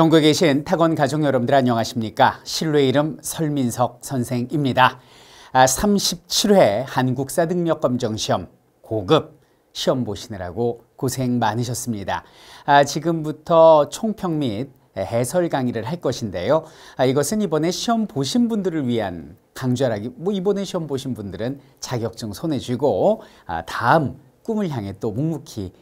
전국에 계신 타건 가족 여러분들 안녕하십니까? 실루뢰 이름 설민석 선생입니다. 아, 37회 한국사 능력 검정 시험 고급 시험 보시느라고 고생 많으셨습니다. 아, 지금부터 총평 및 해설 강의를 할 것인데요. 아, 이것은 이번에 시험 보신 분들을 위한 강좌라기, 뭐 이번에 시험 보신 분들은 자격증 손에 쥐고 아, 다음 꿈을 향해 또 묵묵히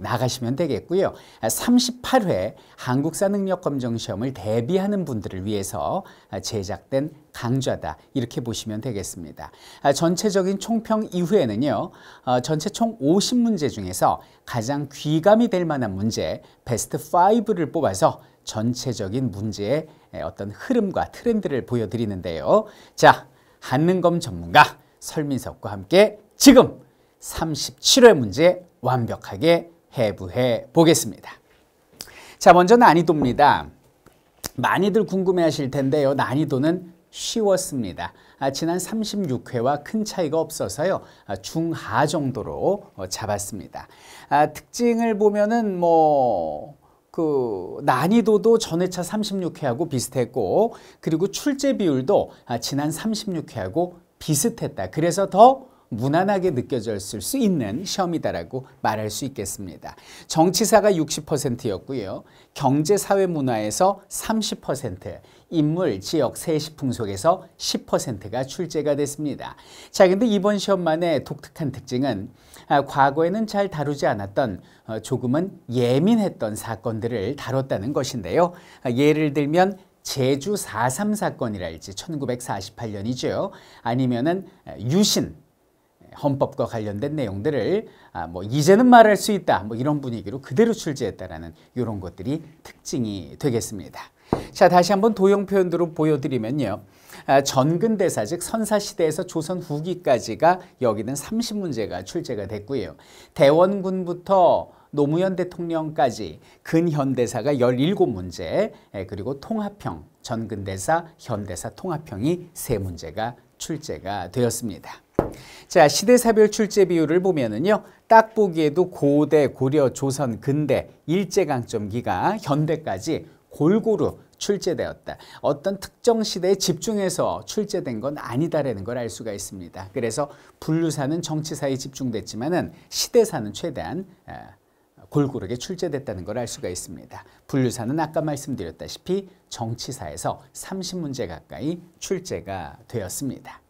나가시면 되겠고요. 38회 한국사능력검정시험을 대비하는 분들을 위해서 아, 제작된 강좌다 이렇게 보시면 되겠습니다. 아, 전체적인 총평 이후에는요. 어, 전체 총 50문제 중에서 가장 귀감이 될 만한 문제 베스트 5를 뽑아서 전체적인 문제의 어떤 흐름과 트렌드를 보여드리는데요. 자, 한능검 전문가 설민석과 함께 지금 37회 문제 완벽하게 해부해 보겠습니다. 자, 먼저 난이도입니다. 많이들 궁금해 하실 텐데요. 난이도는 쉬웠습니다. 아, 지난 36회와 큰 차이가 없어서요. 아, 중하 정도로 어, 잡았습니다. 아, 특징을 보면은 뭐... 그 난이도도 전회차 36회하고 비슷했고 그리고 출제 비율도 아, 지난 36회하고 비슷했다. 그래서 더 무난하게 느껴졌을 수 있는 시험이다라고 말할 수 있겠습니다. 정치사가 60%였고요. 경제, 사회, 문화에서 30%, 인물, 지역, 세시 풍속에서 10%가 출제가 됐습니다. 자, 근데 이번 시험만의 독특한 특징은 아, 과거에는 잘 다루지 않았던 어, 조금은 예민했던 사건들을 다뤘다는 것인데요. 아, 예를 들면 제주 4.3 사건이랄지 1948년이죠. 아니면은 아, 유신 헌법과 관련된 내용들을 아, 뭐 이제는 말할 수 있다 뭐 이런 분위기로 그대로 출제했다라는 이런 것들이 특징이 되겠습니다. 자 다시 한번 도형 표현으로 보여드리면요. 아, 전근대사 즉 선사시대에서 조선 후기까지가 여기는 30문제가 출제가 됐고요. 대원군부터 노무현 대통령까지 근현대사가 17문제 예, 그리고 통합형 전근대사 현대사 통합형이 세문제가 출제가 되었습니다. 자, 시대사별 출제 비율을 보면은요. 딱 보기에도 고대, 고려, 조선, 근대, 일제강점기가 현대까지 골고루 출제되었다. 어떤 특정 시대에 집중해서 출제된 건 아니다라는 걸 알 수가 있습니다. 그래서 분류사는 정치사에 집중됐지만은 시대사는 최대한 골고루게 출제됐다는 걸 알 수가 있습니다. 분류사는 아까 말씀드렸다시피 정치사에서 30문제 가까이 출제가 되었습니다.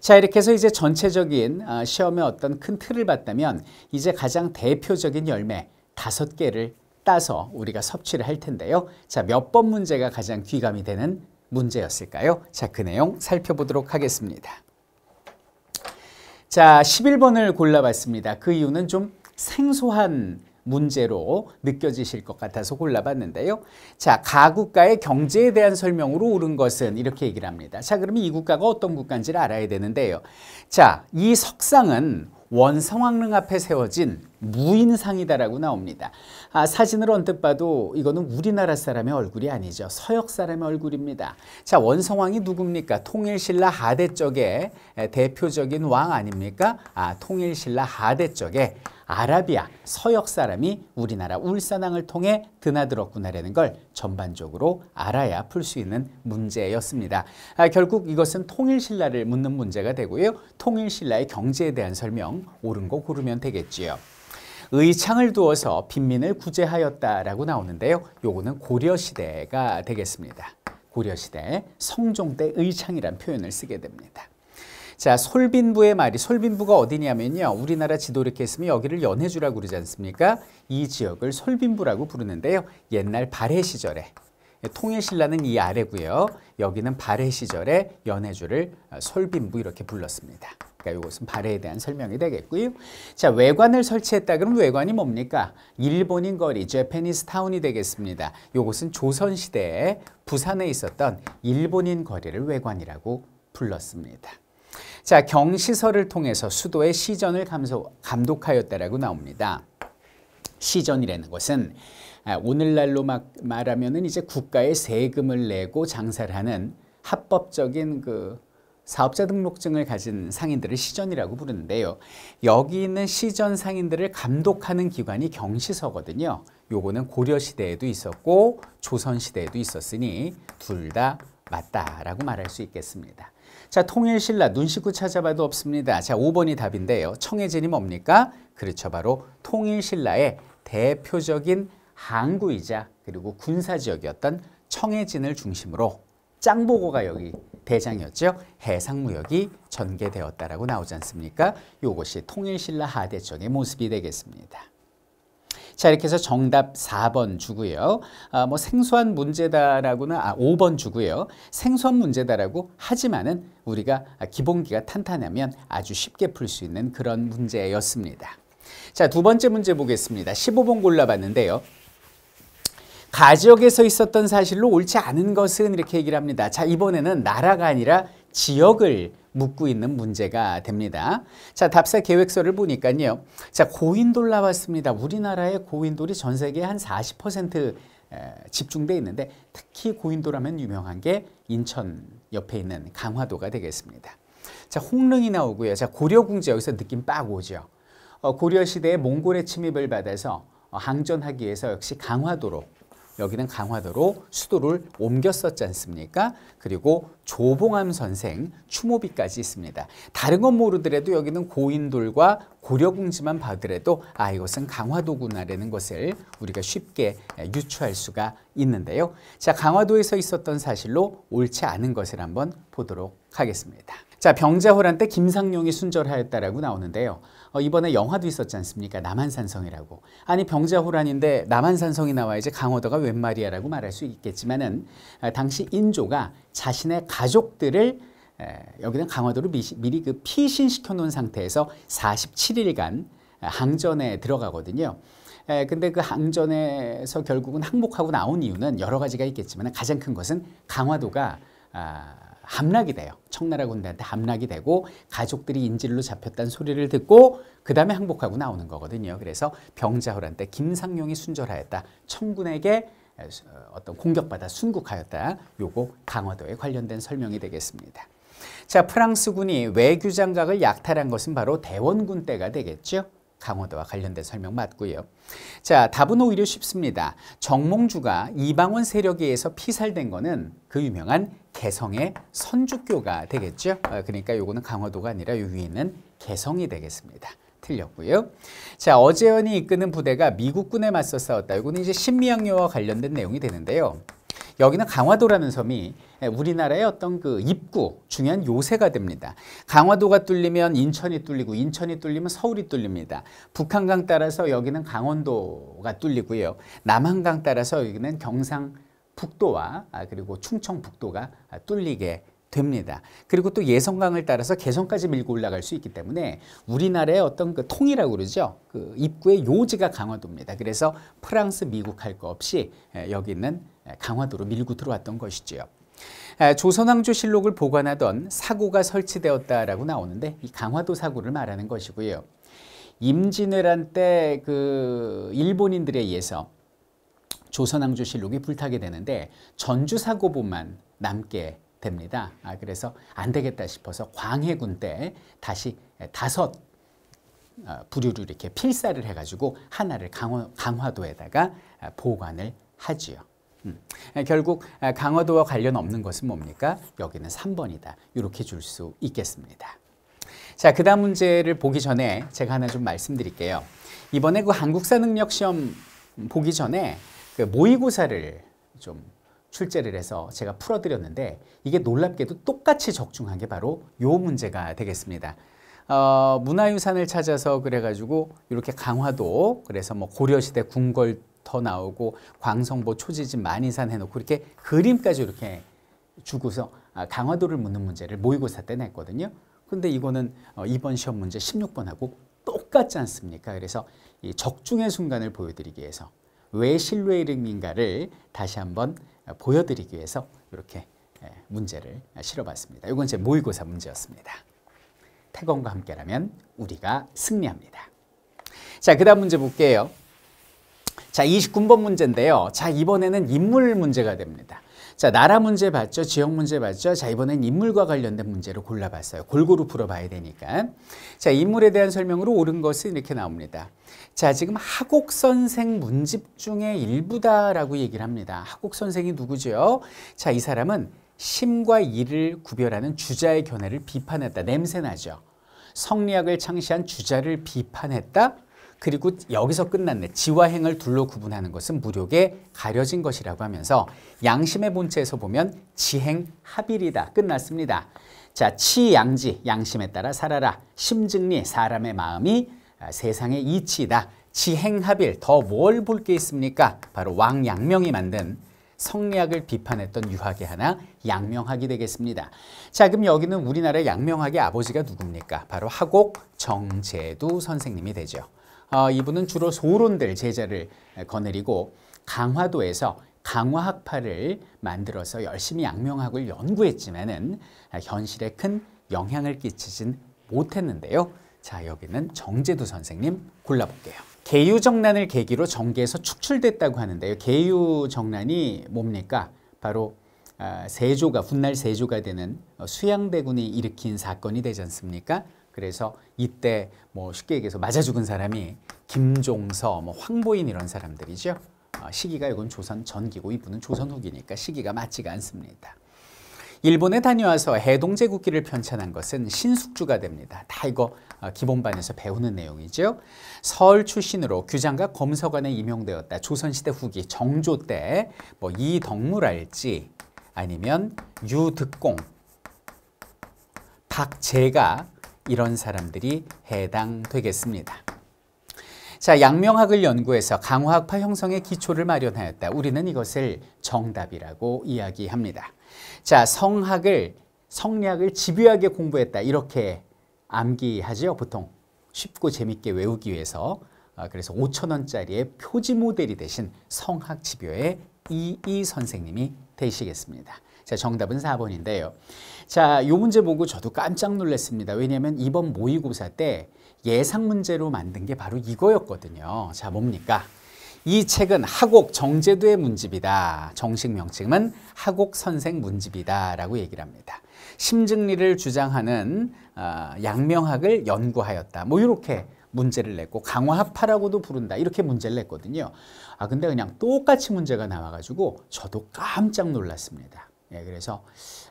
자 이렇게 해서 이제 전체적인 아, 시험의 어떤 큰 틀을 봤다면 이제 가장 대표적인 열매 다섯 개를 따서 우리가 섭취를 할 텐데요. 자 몇 번 문제가 가장 귀감이 되는 문제였을까요? 자 그 내용 살펴보도록 하겠습니다. 자 11번을 골라봤습니다. 그 이유는 좀 생소한 문제로 느껴지실 것 같아서 골라봤는데요. 자, 가국가의 경제에 대한 설명으로 옳은 것은 이렇게 얘기를 합니다. 자, 그러면 이 국가가 어떤 국가인지를 알아야 되는데요. 자, 이 석상은 원성왕릉 앞에 세워진 무인상이다라고 나옵니다. 아, 사진을 언뜻 봐도 이거는 우리나라 사람의 얼굴이 아니죠. 서역 사람의 얼굴입니다. 자, 원성왕이 누굽니까? 통일신라 하대 쪽의 대표적인 왕 아닙니까? 아, 통일신라 하대 쪽에 아라비아 서역 사람이 우리나라 울산항을 통해 드나들었구나라는 걸 전반적으로 알아야 풀 수 있는 문제였습니다. 아, 결국 이것은 통일신라를 묻는 문제가 되고요. 통일신라의 경제에 대한 설명 옳은 거 고르면 되겠지요. 의창을 두어서 빈민을 구제하였다라고 나오는데요. 요거는 고려시대가 되겠습니다. 고려시대 성종 때 의창이란 표현을 쓰게 됩니다. 자, 솔빈부의 말이 솔빈부가 어디냐면요. 우리나라 지도 이렇게 했으면 여기를 연해주라고 그러지 않습니까? 이 지역을 솔빈부라고 부르는데요. 옛날 발해 시절에 통일신라는 이 아래고요. 여기는 발해 시절에 연해주를 솔빈부 이렇게 불렀습니다. 그러니까 이것은 발해에 대한 설명이 되겠고요. 자, 외관을 설치했다 그러면 외관이 뭡니까? 일본인 거리, 제페니스 타운이 되겠습니다. 이것은 조선시대에 부산에 있었던 일본인 거리를 외관이라고 불렀습니다. 자, 경시설을 통해서 수도의 시전을 감독하였다라고 나옵니다. 시전이라는 것은 아, 오늘날로 말하면은 이제 국가에 세금을 내고 장사를 하는 합법적인 그 사업자 등록증을 가진 상인들을 시전이라고 부르는데요. 여기 있는 시전 상인들을 감독하는 기관이 경시서거든요. 요거는 고려시대에도 있었고 조선시대에도 있었으니 둘 다 맞다라고 말할 수 있겠습니다. 자, 통일신라 눈 씻고 찾아봐도 없습니다. 자, 5번이 답인데요. 청해진이 뭡니까? 그렇죠. 바로 통일신라의 대표적인 항구이자 그리고 군사지역이었던 청해진을 중심으로 짱보고가 여기 대장이었죠. 해상무역이 전개되었다라고 나오지 않습니까? 이것이 통일신라 하대 쪽의 모습이 되겠습니다. 자, 이렇게 해서 정답 4번 주고요. 아, 뭐 생소한 문제다라고는 아, 5번 주고요. 생소한 문제다라고 하지만은 우리가 기본기가 탄탄하면 아주 쉽게 풀 수 있는 그런 문제였습니다. 자, 두 번째 문제 보겠습니다. 15번 골라봤는데요. 가지역에서 있었던 사실로 옳지 않은 것은 이렇게 얘기를 합니다. 자, 이번에는 나라가 아니라 지역을 묻고 있는 문제가 됩니다. 자, 답사 계획서를 보니까요. 자, 고인돌 나왔습니다. 우리나라의 고인돌이 전 세계 에한 40%집중되어 있는데 특히 고인돌하면 유명한 게 인천 옆에 있는 강화도가 되겠습니다. 자, 홍릉이 나오고요. 자, 고려궁지 여기서 느낌 빡 오죠. 어, 고려시대에 몽골의 침입을 받아서 어, 항전하기 위해서 역시 강화도로 여기는 강화도로 수도를 옮겼었지 않습니까? 그리고 조봉암 선생 추모비까지 있습니다. 다른 건 모르더라도 여기는 고인돌과 고려궁지만 봐더라도 아 이것은 강화도구나라는 것을 우리가 쉽게 예, 유추할 수가 있는데요. 자 강화도에서 있었던 사실로 옳지 않은 것을 한번 보도록 하겠습니다. 자, 병자호란 때 김상용이 순절하였다라고 나오는데요. 어, 이번에 영화도 있었지 않습니까? 남한산성이라고. 아니 병자호란인데 남한산성이 나와야지 강호도가 웬 말이야라고 말할 수 있겠지만은 아, 당시 인조가 자신의 가족들을 에, 여기는 강화도로 미시, 미리 그 피신시켜 놓은 상태에서 47일간 아, 항전에 들어가거든요. 에, 근데 그 항전에서 결국은 항복하고 나온 이유는 여러 가지가 있겠지만 가장 큰 것은 강화도가 아, 함락이 돼요. 청나라 군대한테 함락이 되고 가족들이 인질로 잡혔다는 소리를 듣고 그 다음에 항복하고 나오는 거거든요. 그래서 병자호란 때 김상용이 순절하였다. 청군에게 어, 어떤 공격받아 순국하였다. 요거 강화도에 관련된 설명이 되겠습니다. 자, 프랑스군이 외규장각을 약탈한 것은 바로 대원군 때가 되겠죠. 강호도와 관련된 설명 맞고요. 자, 답은 오히려 쉽습니다. 정몽주가 이방원 세력에 의해서 피살된 거는 그 유명한 개성의 선주교가 되겠죠. 어, 그러니까 요거는 강호도가 아니라 요 위에는 개성이 되겠습니다. 틀렸고요. 자, 어재현이 이끄는 부대가 미국군에 맞서 싸웠다. 이거는 이제 신미양요와 관련된 내용이 되는데요. 여기는 강화도라는 섬이 예, 우리나라의 어떤 그 입구 중요한 요새가 됩니다. 강화도가 뚫리면 인천이 뚫리고 인천이 뚫리면 서울이 뚫립니다. 북한강 따라서 여기는 강원도가 뚫리고요. 남한강 따라서 여기는 경상북도와 아, 그리고 충청북도가 뚫리게 됩니다. 그리고 또 예성강을 따라서 개성까지 밀고 올라갈 수 있기 때문에 우리나라의 어떤 그 통이라고 그러죠. 그 입구의 요지가 강화도입니다. 그래서 프랑스, 미국 할 거 없이 예, 여기 는 강화도로 밀고 들어왔던 것이지요. 아, 조선왕조실록을 보관하던 사고가 설치되었다라고 나오는데 이 강화도 사고를 말하는 것이고요. 임진왜란 때 그 일본인들에 의해서 조선왕조실록이 불타게 되는데 전주 사고부만 남게 됩니다. 아, 그래서 안 되겠다 싶어서 광해군 때 다시 다섯 어, 부류를 이렇게 필사를 해가지고 하나를 강화, 강화도에다가 보관을 하지요. 음. 결국 강화도와 관련 없는 것은 뭡니까? 여기는 3번이다. 이렇게 줄 수 있겠습니다. 자, 그 다음 문제를 보기 전에 제가 하나 좀 말씀드릴게요. 이번에 그 한국사 능력 시험 보기 전에 그 모의고사를 좀 출제를 해서 제가 풀어드렸는데 이게 놀랍게도 똑같이 적중한 게 바로 요 문제가 되겠습니다. 어, 문화유산을 찾아서 그래가지고 이렇게 강화도 그래서 뭐 고려시대 궁궐 더 나오고 광성보 초지집 많이 산 해놓고 이렇게 그림까지 이렇게 주고서 아, 강화도를 묻는 문제를 모의고사 때 냈거든요. 근데 이거는 어, 이번 시험 문제 16번하고 똑같지 않습니까? 그래서 이 적중의 순간을 보여드리기 위해서 왜 신뢰의 이름인가를 다시 한번 어, 보여드리기 위해서 이렇게 문제를 실어봤습니다. 이건 제 모의고사 문제였습니다. 태건과 함께라면 우리가 승리합니다. 자, 그 다음 문제 볼게요. 자, 29번 문제인데요. 자, 이번에는 인물 문제가 됩니다. 자, 나라 문제 봤죠? 지역 문제 봤죠? 자, 이번엔 인물과 관련된 문제로 골라봤어요. 골고루 풀어봐야 되니까. 자, 인물에 대한 설명으로 옳은 것은 이렇게 나옵니다. 자, 지금 하곡 선생 문집 중에 일부다라고 얘기를 합니다. 하곡 선생이 누구죠 자, 이 사람은 심과 이를 구별하는 주자의 견해를 비판했다. 냄새나죠? 성리학을 창시한 주자를 비판했다? 그리고 여기서 끝났네. 지와 행을 둘로 구분하는 것은 무력에 가려진 것이라고 하면서 양심의 본체에서 보면 지행 합일이다. 끝났습니다. 자, 치양지, 양심에 따라 살아라. 심증리, 사람의 마음이 아, 세상의 이치이다. 지행합일, 더 뭘 볼 게 있습니까? 바로 왕양명이 만든 성리학을 비판했던 유학의 하나 양명학이 되겠습니다. 자 그럼 여기는 우리나라 양명학의 아버지가 누굽니까? 바로 하곡 정제두 선생님이 되죠. 어, 이분은 주로 소론들 제자를 거느리고 강화도에서 강화학파를 만들어서 열심히 양명학을 연구했지만은 현실에 큰 영향을 끼치진 못했는데요. 자 여기는 정제두 선생님 골라볼게요. 계유정난을 계기로 정계에서 축출됐다고 하는데요. 계유정난이 뭡니까? 바로 아, 세조가 훗날 세조가 되는 어, 수양대군이 일으킨 사건이 되지 않습니까? 그래서 이때 뭐 쉽게 얘기해서 맞아 죽은 사람이 김종서, 뭐 황보인 이런 사람들이죠. 어, 시기가 이건 조선 전기고 이분은 조선 후기니까 시기가 맞지가 않습니다. 일본에 다녀와서 해동제 국기를 편찬한 것은 신숙주가 됩니다. 다 이거 어, 기본반에서 배우는 내용이죠. 서울 출신으로 규장과 검서관에 임용되었다. 조선시대 후기 정조 때 뭐 이덕무랄지 아니면 유득공 박제가 이런 사람들이 해당되겠습니다. 자, 양명학을 연구해서 강화학파 형성의 기초를 마련하였다. 우리는 이것을 정답이라고 이야기합니다. 자, 성학을 성리학을 집요하게 공부했다. 이렇게 암기하죠 보통. 쉽고 재밌게 외우기 위해서. 아, 그래서 5천원짜리의 표지 모델이 되신 성학 집요의 이이 선생님이 되시겠습니다. 자, 정답은 4번인데요. 자, 요 문제 보고 저도 깜짝 놀랐습니다. 왜냐면 이번 모의고사 때 예상 문제로 만든 게 바로 이거였거든요. 자, 뭡니까? 이 책은 하곡 정제도의 문집이다. 정식 명칭은 하곡 선생 문집이다. 라고 얘기를 합니다. 심증리를 주장하는 어, 양명학을 연구하였다. 뭐 이렇게 문제를 냈고 강화합파라고도 부른다 이렇게 문제를 냈거든요. 아 근데 그냥 똑같이 문제가 나와가지고 저도 깜짝 놀랐습니다. 예, 그래서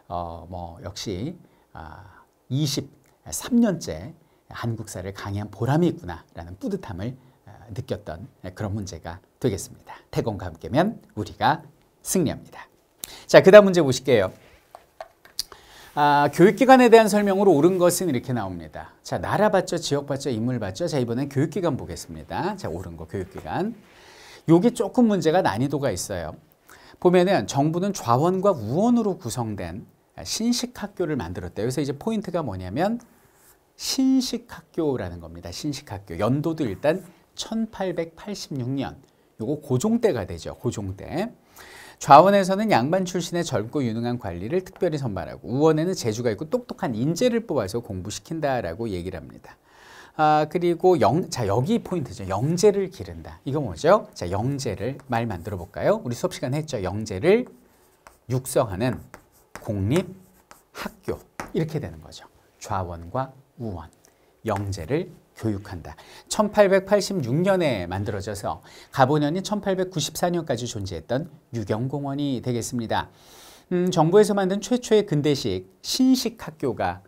어, 뭐 역시 아, 23년째 한국사를 강의한 보람이 있구나라는 뿌듯함을 아, 느꼈던 예, 그런 문제가 되겠습니다. 태권과 함께면 우리가 승리합니다. 자, 그 다음 문제 보실게요. 아, 교육기관에 대한 설명으로 옳은 것은 이렇게 나옵니다. 자, 나라 봤죠? 지역 봤죠? 인물 봤죠? 자, 이번엔 교육기관 보겠습니다. 자, 옳은 거 교육기관. 요게 조금 문제가 난이도가 있어요. 보면은 정부는 좌원과 우원으로 구성된 신식 학교를 만들었대요. 그래서 이제 포인트가 뭐냐면 신식 학교라는 겁니다. 신식 학교. 연도도 일단 1886년. 요거 고종 때가 되죠. 고종 때. 좌원에서는 양반 출신의 젊고 유능한 관리를 특별히 선발하고 우원에는 재주가 있고 똑똑한 인재를 뽑아서 공부시킨다라고 얘기를 합니다. 아, 그리고 영, 자, 여기 포인트죠. 영재를 기른다. 이거 뭐죠? 자, 영재를 말 만들어 볼까요? 우리 수업 시간에 했죠. 영재를 육성하는 공립 학교. 이렇게 되는 거죠. 좌원과 우원. 영재를 교육한다. 1886년에 만들어져서 가보년인 1894년까지 존재했던 유경공원이 되겠습니다. 음, 정부에서 만든 최초의 근대식 신식 학교가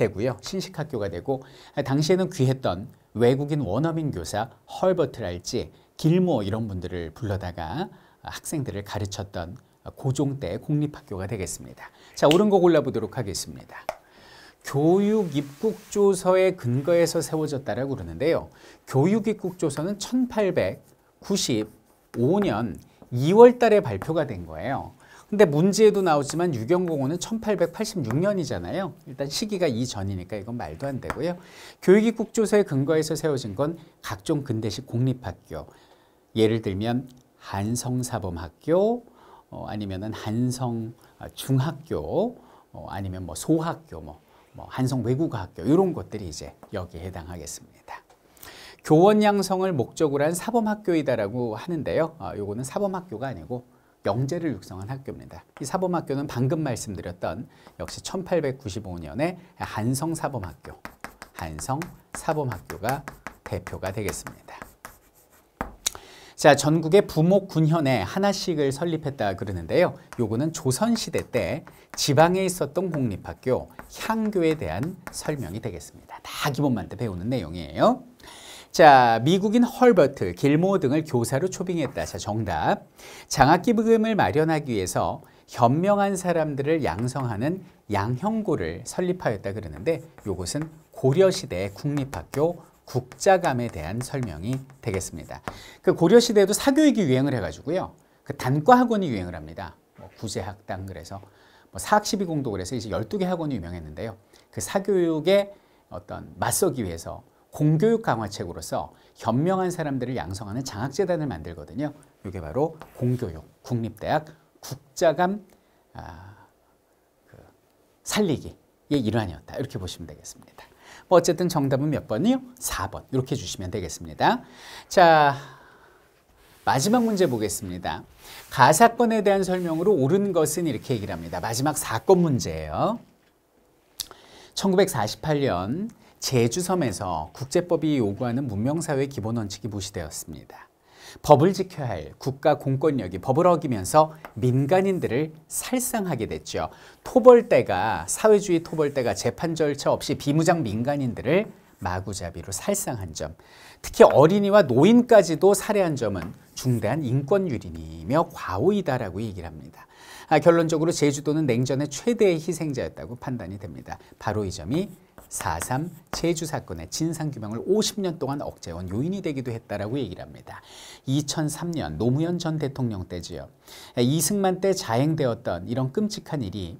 되고요. 신식학교가 되고 당시에는 귀했던 외국인 원어민 교사 헐버트랄지 길모 이런 분들을 불러다가 학생들을 가르쳤던 고종 때 공립학교가 되겠습니다. 자, 옳은 거 골라보도록 하겠습니다. 교육 입국 조서의 근거에서 세워졌다라고 그러는데요. 교육 입국 조서는 1895년 2월 달에 발표가 된 거예요. 근데 문제에도 나오지만 유경공호는 1886년이잖아요. 일단 시기가 이전이니까 이건 말도 안 되고요. 교육입 국조서에 근거해서 세워진 건 각종 근대식 공립학교. 예를 들면 한성사범학교, 어, 아니면은 한성중학교, 아, 어, 아니면 뭐 소학교, 뭐, 뭐 한성외국학교 어 이런 것들이 이제 여기에 해당하겠습니다. 교원 양성을 목적으로 한 사범학교이다라고 하는데요. 아, 요거는 사범학교가 아니고 명제를 육성한 학교입니다. 이 사범학교는 방금 말씀드렸던 역시 1895년에 한성사범학교, 한성사범학교가 대표가 되겠습니다. 자, 전국의 부목 군현에 하나씩을 설립했다 그러는데요. 요거는 조선시대 때 지방에 있었던 공립학교, 향교에 대한 설명이 되겠습니다. 다 기본만 때 배우는 내용이에요. 자, 미국인 헐버트, 길모 등을 교사로 초빙했다. 자, 정답. 장학기부금을 마련하기 위해서 현명한 사람들을 양성하는 양형고를 설립하였다 그러는데 이것은 고려시대 국립학교 국자감에 대한 설명이 되겠습니다. 그 고려시대에도 사교육이 유행을 해가지고요. 그 단과학원이 유행을 합니다. 뭐 구제학당 그래서 뭐 사학시비공도 그래서 이제 12개 학원이 유명했는데요. 그 사교육에 어떤 맞서기 위해서 공교육 강화책으로서 현명한 사람들을 양성하는 장학재단을 만들거든요. 이게 바로 공교육, 국립대학 국자감 아, 그 살리기의 일환이었다. 이렇게 보시면 되겠습니다. 뭐 어쨌든 정답은 몇 번이요? 4번. 이렇게 주시면 되겠습니다. 자, 마지막 문제 보겠습니다. 가사건에 대한 설명으로 옳은 것은 이렇게 얘기를 합니다. 마지막 사건 문제예요. 1948년 제주섬에서 국제법이 요구하는 문명사회 기본 원칙이 무시되었습니다. 법을 지켜야 할 국가 공권력이 법을 어기면서 민간인들을 살상하게 됐죠. 토벌대가 사회주의 토벌대가 재판 절차 없이 비무장 민간인들을 마구잡이로 살상한 점, 특히 어린이와 노인까지도 살해한 점은 중대한 인권 유린이며 과오이다라고 얘기를 합니다. 아, 결론적으로 제주도는 냉전의 최대의 희생자였다고 판단이 됩니다. 바로 이 점이 4.3 제주 사건의 진상규명을 50년 동안 억제해 요인이 되기도 했다라고 얘기를 합니다. 2003년 노무현 전 대통령 때지요. 이승만 때 자행되었던 이런 끔찍한 일이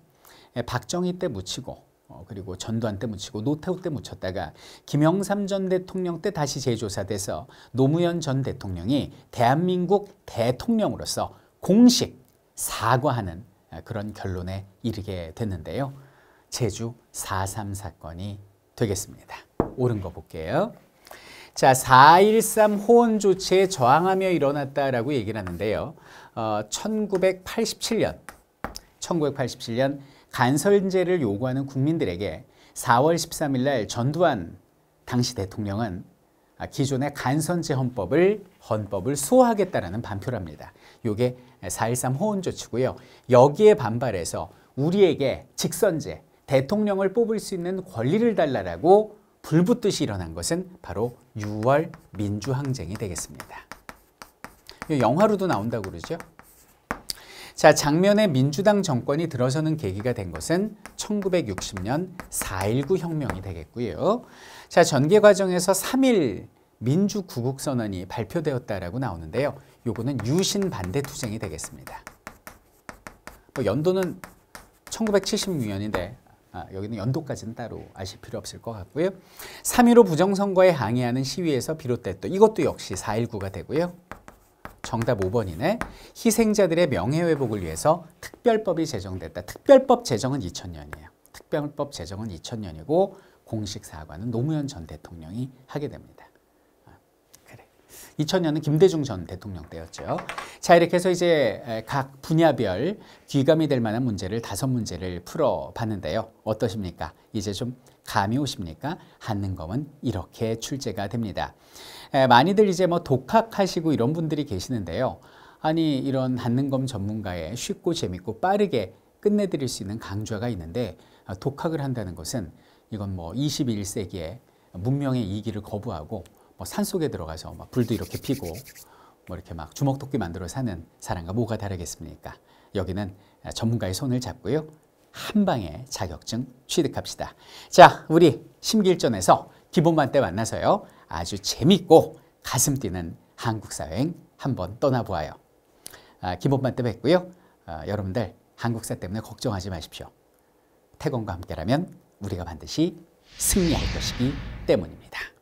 박정희 때 묻히고 어, 그리고 전두환 때 묻히고 노태우 때 묻혔다가 김영삼 전 대통령 때 다시 재조사돼서 노무현 전 대통령이 대한민국 대통령으로서 공식 사과하는 그런 결론에 이르게 됐는데요. 제주 4.3 사건이 되겠습니다. 옳은 거 볼게요. 자, 4.13 호원 조치에 저항하며 일어났다라고 얘기를 하는데요. 어, 1987년, 1987년 간선제를 요구하는 국민들에게 4월 13일 날 전두환 당시 대통령은 기존의 간선제 헌법을 헌법을 수호하겠다라는 반표랍니다 요게 4.13 호원 조치고요. 여기에 반발해서 우리에게 직선제, 대통령을 뽑을 수 있는 권리를 달라라고 불붙듯이 일어난 것은 바로 6월 민주항쟁이 되겠습니다. 영화로도 나온다고 그러죠. 자, 장면에 민주당 정권이 들어서는 계기가 된 것은 1960년 4.19 혁명이 되겠고요. 자, 전개 과정에서 3일 민주구국 선언이 발표되었다라고 나오는데요. 요거는 유신 반대 투쟁이 되겠습니다. 뭐 연도는 1976년인데 아, 여기는 연도까지는 따로 아실 필요 없을 것 같고요. 3.15 부정선거에 항의하는 시위에서 비롯됐던 이것도 역시 4.19가 되고요. 정답 5번이네. 희생자들의 명예회복을 위해서 특별법이 제정됐다. 특별법 제정은 2000년이에요. 특별법 제정은 2000년이고 공식 사과는 노무현 전 대통령이 하게 됩니다. 2000년은 김대중 전 대통령 때였죠. 자, 이렇게 해서 이제 각 분야별 귀감이 될 만한 문제를 다섯 문제를 풀어봤는데요. 어떠십니까? 이제 좀 감이 오십니까? 한는검은 이렇게 출제가 됩니다. 많이들 이제 뭐 독학하시고 이런 분들이 계시는데요. 아니, 이런 한는검 전문가의 쉽고 재밌고 빠르게 끝내드릴 수 있는 강좌가 있는데 아, 독학을 한다는 것은 이건 뭐 21세기에 문명의 이기를 거부하고 뭐 산속에 들어가서 막 뭐 불도 이렇게 피고 뭐 이렇게 막 주먹토끼 만들어 사는 사람과 뭐가 다르겠습니까? 여기는 전문가의 손을 잡고요. 한 방에 자격증 취득합시다. 자, 우리 심기전에서 기본반 때 만나서요. 아주 재밌고 가슴 뛰는 한국사행 한번 떠나보아요. 아, 기본반 때 뵙고요. 아, 여러분들 한국사 때문에 걱정하지 마십시오. 태권과 함께라면 우리가 반드시 승리할 것이기 때문입니다.